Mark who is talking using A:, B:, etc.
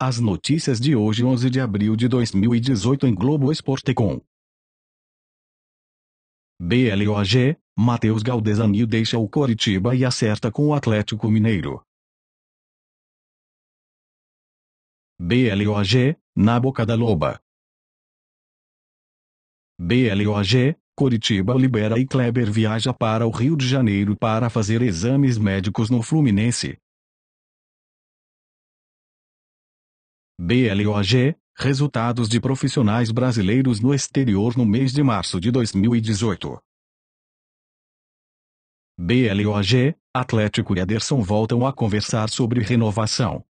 A: As notícias de hoje 11 de abril de 2018 em Globoesporte.com BLOG, Matheus Galdesani deixa o Coritiba
B: e acerta com o Atlético Mineiro.
A: BLOG, na boca da loba. BLOG, Coritiba libera e Kleber viaja para o Rio de Janeiro para fazer exames médicos no Fluminense. BLOG, Resultados de Profissionais Brasileiros no Exterior no mês de março de 2018. BLOG, Atlético e Ederson voltam a conversar sobre renovação.